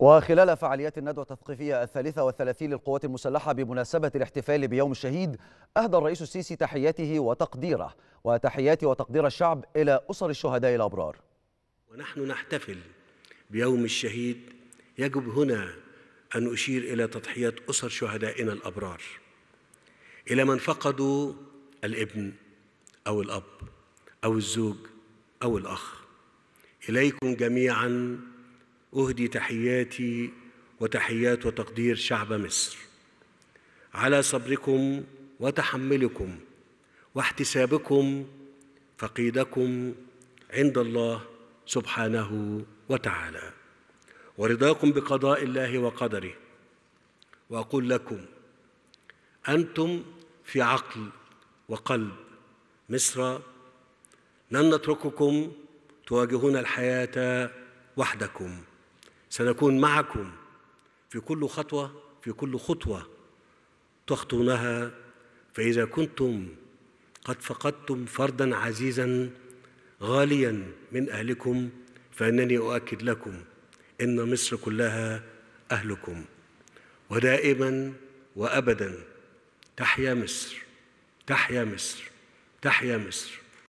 وخلال فعاليات الندوة التثقيفية الثالثة والثلاثين للقوات المسلحة بمناسبة الاحتفال بيوم الشهيد أهدى الرئيس السيسي تحياته وتقديره وتحيات وتقدير الشعب إلى أسر الشهداء الأبرار ونحن نحتفل بيوم الشهيد يجب هنا أن أشير إلى تضحيات أسر شهدائنا الأبرار إلى من فقدوا الابن أو الأب أو الزوج أو الأخ إليكم جميعاً أهدي تحياتي وتحيات وتقدير شعب مصر على صبركم وتحملكم واحتسابكم فقيدكم عند الله سبحانه وتعالى ورضاكم بقضاء الله وقدره واقول لكم انتم في عقل وقلب مصر لن نترككم تواجهون الحياه وحدكم سنكون معكم في كل خطوة في كل خطوة تخطونها فإذا كنتم قد فقدتم فردا عزيزا غاليا من أهلكم فإنني أؤكد لكم إن مصر كلها أهلكم ودائما وأبدا تحيا مصر تحيا مصر تحيا مصر